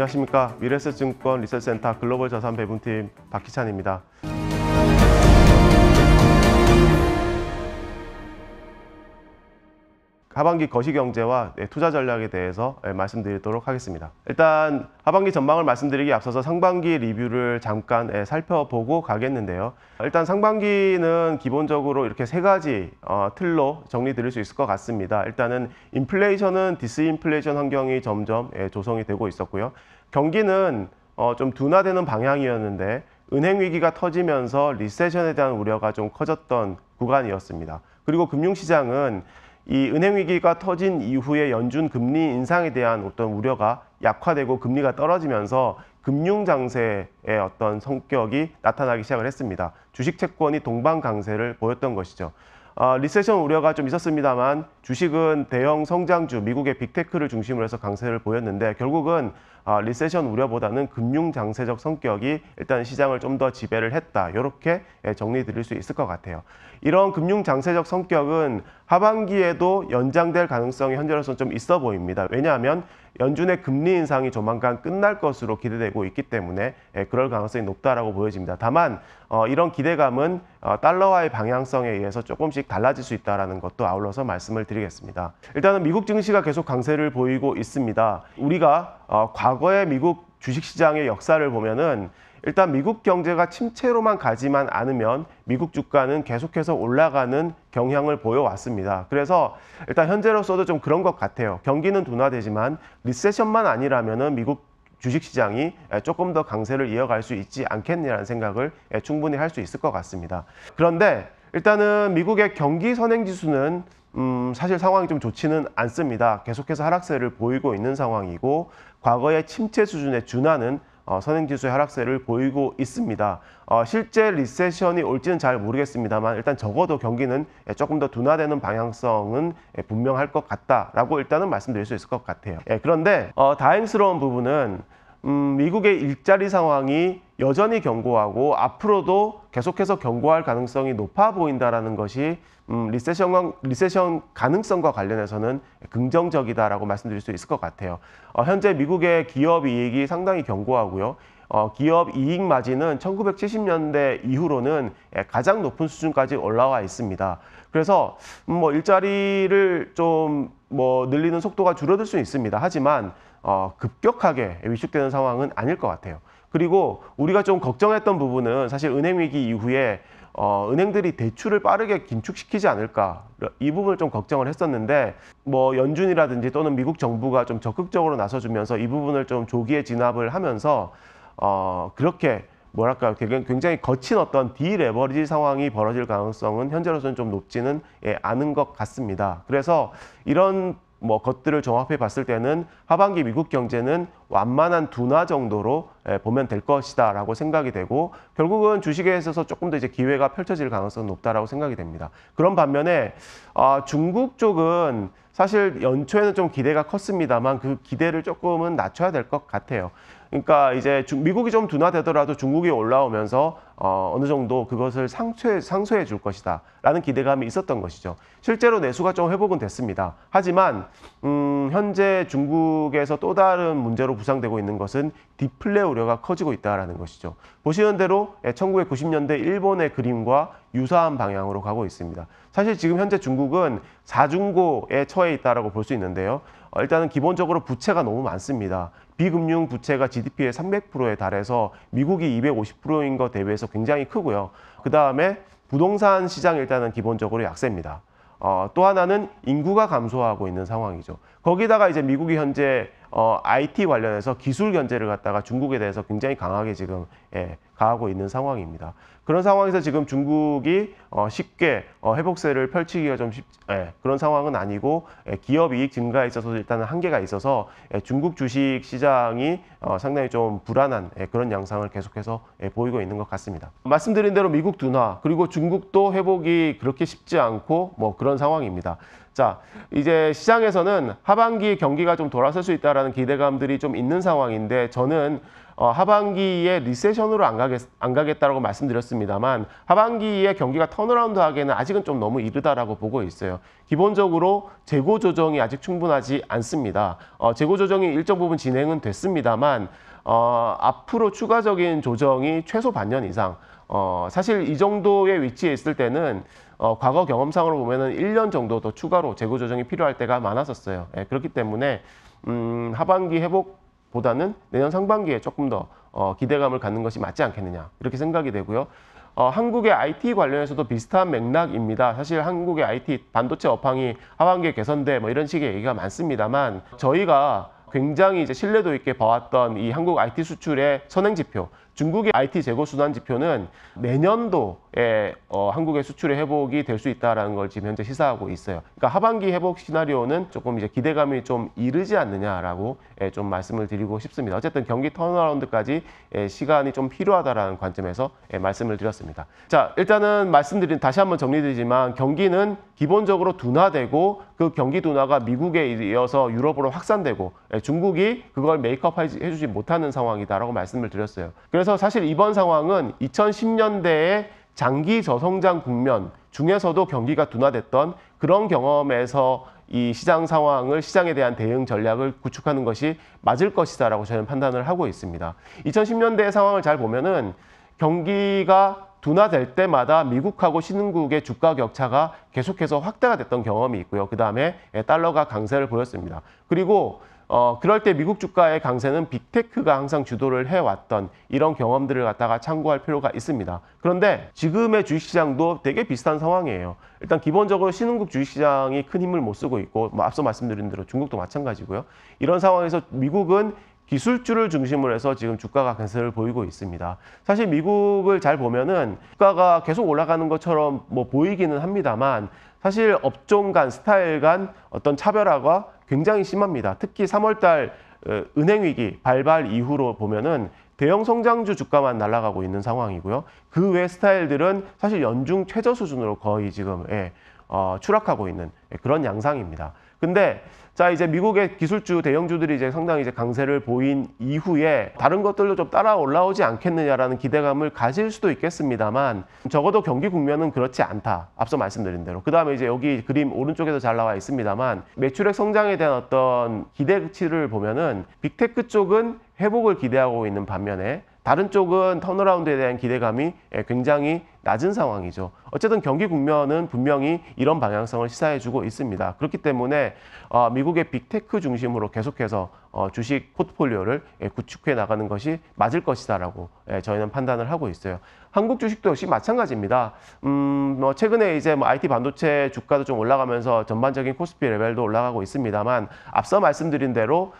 안녕하십니까 미래에증권 리서치센터 글로벌 자산 배분팀 박희찬입니다. 하반기 거시경제와 투자 전략에 대해서 예, 말씀드리도록 하겠습니다. 일단 하반기 전망을 말씀드리기 앞서서 상반기 리뷰를 잠깐 예, 살펴보고 가겠는데요. 일단 상반기는 기본적으로 이렇게 세 가지 어, 틀로 정리드릴 수 있을 것 같습니다. 일단은 인플레이션은 디스인플레이션 환경이 점점 예, 조성이 되고 있었고요. 경기는 어, 좀 둔화되는 방향이었는데 은행 위기가 터지면서 리세션에 대한 우려가 좀 커졌던 구간이었습니다. 그리고 금융시장은 이 은행 위기가 터진 이후에 연준 금리 인상에 대한 어떤 우려가 약화되고 금리가 떨어지면서 금융 장세의 어떤 성격이 나타나기 시작을 했습니다. 주식 채권이 동반 강세를 보였던 것이죠. 어, 리세션 우려가 좀 있었습니다만 주식은 대형 성장주 미국의 빅테크를 중심으로 해서 강세를 보였는데 결국은 어, 리세션 우려보다는 금융 장세적 성격이 일단 시장을 좀 더 지배를 했다 이렇게 예, 정리드릴 수 있을 것 같아요. 이런 금융 장세적 성격은 하반기에도 연장될 가능성이 현재로서는 좀 있어 보입니다. 왜냐하면 연준의 금리 인상이 조만간 끝날 것으로 기대되고 있기 때문에 예, 그럴 가능성이 높다라고 보여집니다. 다만 어, 이런 기대감은 어, 달러화의 방향성에 의해서 조금씩 달라질 수 있다는 것도 아울러서 말씀을 드리겠습니다. 일단은 미국 증시가 계속 강세를 보이고 있습니다. 우리가 어, 과거의 미국 주식시장의 역사를 보면은 일단 미국 경제가 침체로만 가지만 않으면 미국 주가는 계속해서 올라가는 경향을 보여왔습니다. 그래서 일단 현재로서도 좀 그런 것 같아요. 경기는 둔화되지만 리세션만 아니라면 미국 주식시장이 조금 더 강세를 이어갈 수 있지 않겠냐는 생각을 충분히 할 수 있을 것 같습니다. 그런데 일단은 미국의 경기 선행 지수는 음, 사실 상황이 좀 좋지는 않습니다. 계속해서 하락세를 보이고 있는 상황이고 과거의 침체 수준의 준하는 어, 선행지수의 하락세를 보이고 있습니다. 어, 실제 리세션이 올지는 잘 모르겠습니다만 일단 적어도 경기는 예, 조금 더 둔화되는 방향성은 예, 분명할 것 같다라고 일단은 말씀드릴 수 있을 것 같아요. 예, 그런데 어, 다행스러운 부분은 음, 미국의 일자리 상황이 여전히 견고하고 앞으로도 계속해서 견고할 가능성이 높아 보인다라는 것이 음, 리세션, 리세션 가능성과 관련해서는 긍정적이다라고 말씀드릴 수 있을 것 같아요. 어, 현재 미국의 기업 이익이 상당히 견고하고요. 어, 기업 이익 마진은 1970년대 이후로는 예, 가장 높은 수준까지 올라와 있습니다. 그래서 음, 뭐 일자리를 좀뭐 늘리는 속도가 줄어들 수 있습니다. 하지만 어, 급격하게 위축되는 상황은 아닐 것 같아요. 그리고 우리가 좀 걱정했던 부분은 사실 은행 위기 이후에 어, 은행들이 대출을 빠르게 긴축시키지 않을까 이 부분을 좀 걱정을 했었는데 뭐 연준이라든지 또는 미국 정부가 좀 적극적으로 나서주면서 이 부분을 좀 조기에 진압을 하면서 어, 그렇게 뭐랄까 굉장히 거친 어떤 디레버리지 상황이 벌어질 가능성은 현재로서는 좀 높지는 예, 않은 것 같습니다. 그래서 이런 뭐 것들을 종합해 봤을 때는 하반기 미국 경제는 완만한 둔화 정도로 예, 보면 될 것이다라고 생각이 되고 결국은 주식에 있어서 조금 더 이제 기회가 펼쳐질 가능성은 높다라고 생각이 됩니다. 그런 반면에 아, 중국 쪽은 사실 연초에는 좀 기대가 컸습니다만 그 기대를 조금은 낮춰야 될 것 같아요. 그러니까 이제 미국이 좀 둔화되더라도 중국이 올라오면서 어, 어느 정도 그것을 상쇄, 상쇄해 줄 것이다 라는 기대감이 있었던 것이죠. 실제로 내수가 좀 회복은 됐습니다. 하지만 음, 현재 중국에서 또 다른 문제로 부상되고 있는 것은 디플레 우려가 커지고 있다는 것이죠. 보시는 대로 1990년대 일본의 그림과 유사한 방향으로 가고 있습니다. 사실 지금 현재 중국은 사중고에 처해 있다고볼 수 있는데요. 어, 일단은 기본적으로 부채가 너무 많습니다. 비금융 부채가 GDP의 300%에 달해서 미국이 250%인 것 대비해서 굉장히 크고요. 그 다음에 부동산 시장 일단은 기본적으로 약세입니다. 어, 또 하나는 인구가 감소하고 있는 상황이죠. 거기다가 이제 미국이 현재 어, IT 관련해서 기술 견제를 갖다가 중국에 대해서 굉장히 강하게 지금 예, 가하고 있는 상황입니다. 그런 상황에서 지금 중국이 어, 쉽게 어, 회복세를 펼치기가 좀 쉽, 예, 그런 상황은 아니고 예, 기업 이익 증가에 있어서 일단은 한계가 있어서 예, 중국 주식 시장이 어, 상당히 좀 불안한 예, 그런 양상을 계속해서 예, 보이고 있는 것 같습니다. 말씀드린 대로 미국 둔화 그리고 중국도 회복이 그렇게 쉽지 않고 뭐 그런 상황입니다. 자 이제 시장에서는 하반기 경기가 좀 돌아설 수 있다라는 기대감들이 좀 있는 상황인데 저는 어, 하반기에 리세션으로 안, 가겠, 안 가겠다라고 말씀드렸습니다만 하반기에 경기가 턴어라운드 하기에는 아직은 좀 너무 이르다라고 보고 있어요. 기본적으로 재고 조정이 아직 충분하지 않습니다. 어, 재고 조정이 일정 부분 진행은 됐습니다만 어, 앞으로 추가적인 조정이 최소 반년 이상 어, 사실 이 정도의 위치에 있을 때는 어, 과거 경험상으로 보면은 1년 정도 더 추가로 재고 조정이 필요할 때가 많았었어요. 예, 그렇기 때문에 음, 하반기 회복 보다는 내년 상반기에 조금 더 어, 기대감을 갖는 것이 맞지 않겠느냐 이렇게 생각이 되고요. 어, 한국의 IT 관련해서도 비슷한 맥락입니다. 사실 한국의 IT 반도체 업황이 하반기에 개선돼 뭐 이런 식의 얘기가 많습니다만 저희가 굉장히 이제 신뢰도 있게 봐왔던 이 한국 IT 수출의 선행 지표 중국의 IT 재고 순환 지표는 내년도에 어, 한국의 수출의 회복이 될 수있다는걸 지금 현재 시사하고 있어요. 그러니까 하반기 회복 시나리오는 조금 이제 기대감이 좀 이르지 않느냐라고 예, 좀 말씀을 드리고 싶습니다. 어쨌든 경기 턴어라운드까지 예, 시간이 좀 필요하다라는 관점에서 예, 말씀을 드렸습니다. 자, 일단은 말씀드린 다시 한번 정리드리지만 경기는 기본적으로 둔화되고 그 경기 둔화가 미국에 이어서 유럽으로 확산되고 예, 중국이 그걸 메이크업 해주지 못하는 상황이다라고 말씀을 드렸어요. 그래서 그래서 사실 이번 상황은 2010년대의 장기 저성장 국면 중에서도 경기가 둔화됐던 그런 경험에서 이 시장 상황을 시장에 대한 대응 전략을 구축하는 것이 맞을 것이다라고 저는 판단을 하고 있습니다. 2010년대의 상황을 잘 보면은 경기가 둔화될 때마다 미국하고 신흥국의 주가 격차가 계속해서 확대가 됐던 경험이 있고요. 그 다음에 달러가 강세를 보였습니다. 그리고 어, 그럴 때 미국 주가의 강세는 빅테크가 항상 주도를 해왔던 이런 경험들을 갖다가 참고할 필요가 있습니다. 그런데 지금의 주식시장도 되게 비슷한 상황이에요. 일단 기본적으로 신흥국 주식시장이 큰 힘을 못 쓰고 있고 뭐 앞서 말씀드린 대로 중국도 마찬가지고요. 이런 상황에서 미국은 기술주를 중심으로 해서 지금 주가가 강세를 보이고 있습니다. 사실 미국을 잘 보면은 주가가 계속 올라가는 것처럼 뭐 보이기는 합니다만 사실 업종 간 스타일 간 어떤 차별화가 굉장히 심합니다. 특히 3월달 어, 은행 위기 발발 이후로 보면은 대형 성장주 주가만 날아가고 있는 상황이고요. 그 외 스타일들은 사실 연중 최저 수준으로 거의 지금 예, 어, 추락하고 있는 그런 양상입니다. 근데 자 이제 미국의 기술주 대형주들이 이제 상당히 이제 강세를 보인 이후에 다른 것들도 좀 따라 올라오지 않겠느냐라는 기대감을 가질 수도 있겠습니다만 적어도 경기 국면은 그렇지 않다 앞서 말씀드린 대로 그 다음에 이제 여기 그림 오른쪽에서잘 나와 있습니다만 매출액 성장에 대한 어떤 기대치를 보면은 빅테크 쪽은 회복을 기대하고 있는 반면에 다른 쪽은 턴어라운드에 대한 기대감이 예, 굉장히 낮은 상황이죠. 어쨌든 경기 국면은 분명히 이런 방향성을 시사해주고 있습니다. 그렇기 때문에 어, 미국의 빅테크 중심으로 계속해서 어, 주식 포트폴리오를 예, 구축해 나가는 것이 맞을 것이다라고 예, 저희는 판단을 하고 있어요. 한국 주식도 역시 마찬가지입니다. 음, 뭐 최근에 이제 뭐 IT 반도체 주가도 좀 올라가면서 전반적인 코스피 레벨도 올라가고 있습니다만 앞서 말씀드린 대로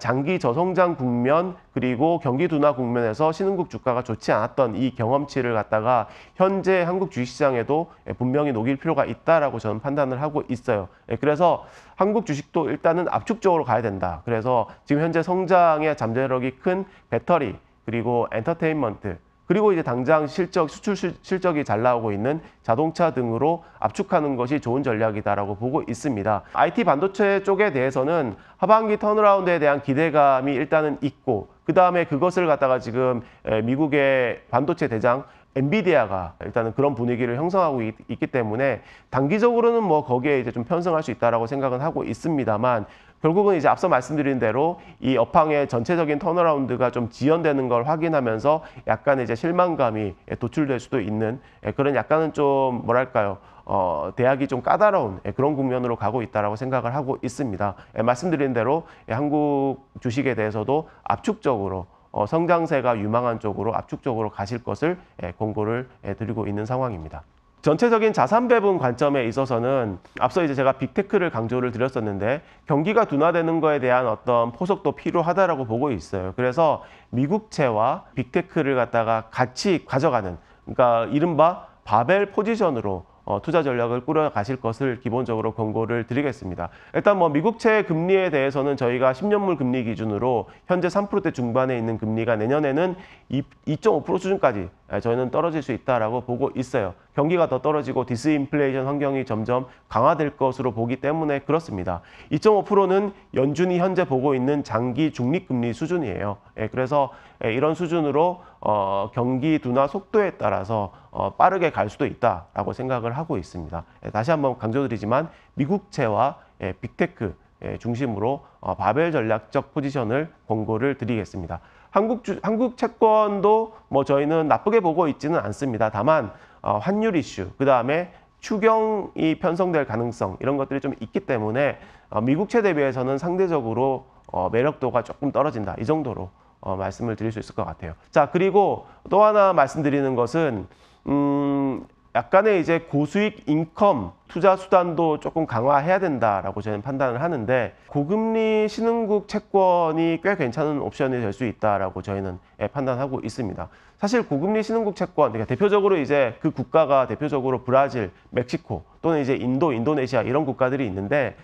장기 저성장 국면 그리고 경기 둔화 국면에서 신흥국 주가가 좋지 않았던 이 경험치를 갖다가 현재 한국 주식시장에도 분명히 녹일 필요가 있다라고 저는 판단을 하고 있어요. 그래서 한국 주식도 일단은 압축적으로 가야 된다. 그래서 지금 현재 성장의 잠재력이 큰 배터리 그리고 엔터테인먼트 그리고 이제 당장 실적 수출 실적이 잘 나오고 있는 자동차 등으로 압축하는 것이 좋은 전략이다라고 보고 있습니다. IT 반도체 쪽에 대해서는 하반기 턴어라운드에 대한 기대감이 일단은 있고 그 다음에 그것을 갖다가 지금 미국의 반도체 대장 엔비디아가 일단은 그런 분위기를 형성하고 있, 기 때문에 단기적으로는 뭐 거기에 이제 좀 편승할 수 있다라고 생각은 하고 있습니다만 결국은 이제 앞서 말씀드린 대로 이 업황의 전체적인 턴어라운드가 좀 지연되는 걸 확인하면서 약간 이제 실망감이 예, 도출될 수도 있는 예, 그런 약간은 좀 뭐랄까요. 어, 대학이 좀 까다로운 예, 그런 국면으로 가고 있다고 생각을 하고 있습니다. 말씀드린 대로 한국 주식에 대해서도 압축적으로 어, 성장세가 유망한 쪽으로 압축적으로 가실 것을 예, 공고를 드리고 있는 상황입니다. 전체적인 자산 배분 관점에 있어서는 앞서 이제 제가 빅테크를 강조를 드렸었는데 경기가 둔화되는 거에 대한 어떤 포석도 필요하다라고 보고 있어요. 그래서 미국채와 빅테크를 갖다가 같이 가져가는 그러니까 이른바 바벨 포지션으로 어, 투자 전략을 꾸려 가실 것을 기본적으로 권고를 드리겠습니다. 일단 뭐 미국채 금리에 대해서는 저희가 10년물 금리 기준으로 현재 3%대 중반에 있는 금리가 내년에는 2.5% 수준까지 예, 저희는 떨어질 수 있다라고 보고 있어요. 경기가 더 떨어지고 디스인플레이션 환경이 점점 강화될 것으로 보기 때문에 그렇습니다. 2.5%는 연준이 현재 보고 있는 장기 중립금리 수준이에요. 예, 그래서 예, 이런 수준으로 어, 경기 둔화 속도에 따라서 어, 빠르게 갈 수도 있다라고 생각을 하고 있습니다. 다시 한번 강조드리지만 미국채와 빅테크 중심으로 어, 바벨 전략적 포지션을 권고를 드리겠습니다. 한국 주, 한국 채권도 뭐 저희는 나쁘게 보고 있지는 않습니다. 다만 어, 환율 이슈, 그 다음에 추경이 편성될 가능성 이런 것들이 좀 있기 때문에 어, 미국채 대비해서는 상대적으로 어, 매력도가 조금 떨어진다 이 정도로 어, 말씀을 드릴 수 있을 것 같아요. 자 그리고 또 하나 말씀드리는 것은 음, 약간의 이제 고수익 인컴 투자 수단도 조금 강화해야 된다라고 저는 판단을 하는데 고금리 신흥국 채권이 꽤 괜찮은 옵션이 될 수 있다라고 저희는 예, 판단하고 있습니다. 사실 고금리 신흥국 채권 그러니까 대표적으로 이제 그 국가가 대표적으로 브라질, 멕시코 또는 이제 인도, 인도네시아 이런 국가들이 있는데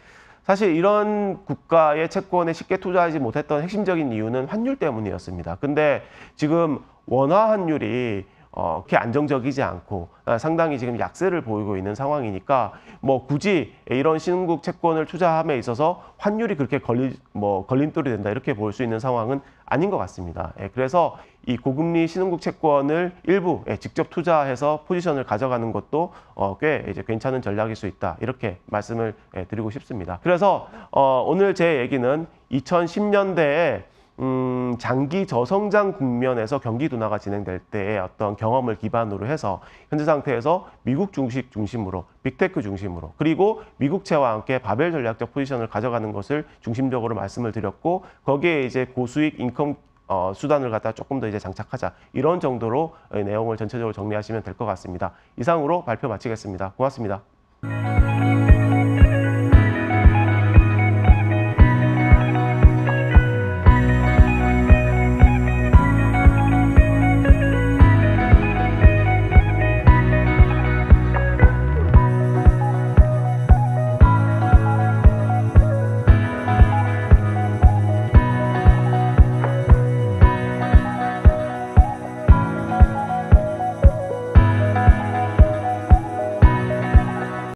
사실 이런 국가의 채권에 쉽게 투자하지 못했던 핵심적인 이유는 환율 때문이었습니다. 근데 지금 원화 환율이 어, 그렇게 안정적이지 않고 어, 상당히 지금 약세를 보이고 있는 상황이니까 뭐 굳이 이런 신흥국 채권을 투자함에 있어서 환율이 그렇게 걸리, 뭐 걸림돌이 된다 이렇게 볼 수 있는 상황은 아닌 것 같습니다. 예, 그래서 이 고금리 신흥국 채권을 일부 예, 직접 투자해서 포지션을 가져가는 것도 어, 꽤 이제 괜찮은 전략일 수 있다 이렇게 말씀을 예, 드리고 싶습니다. 그래서 어, 오늘 제 얘기는 2010년대에 음, 장기 저성장 국면에서 경기 둔화가 진행될 때의 어떤 경험을 기반으로 해서 현재 상태에서 미국 중식 중심으로 빅테크 중심으로 그리고 미국채와 함께 바벨 전략적 포지션을 가져가는 것을 중심적으로 말씀을 드렸고 거기에 이제 고수익 인컴 어, 수단을 갖다 조금 더 이제 장착하자 이런 정도로 내용을 전체적으로 정리하시면 될 것 같습니다. 이상으로 발표 마치겠습니다. 고맙습니다.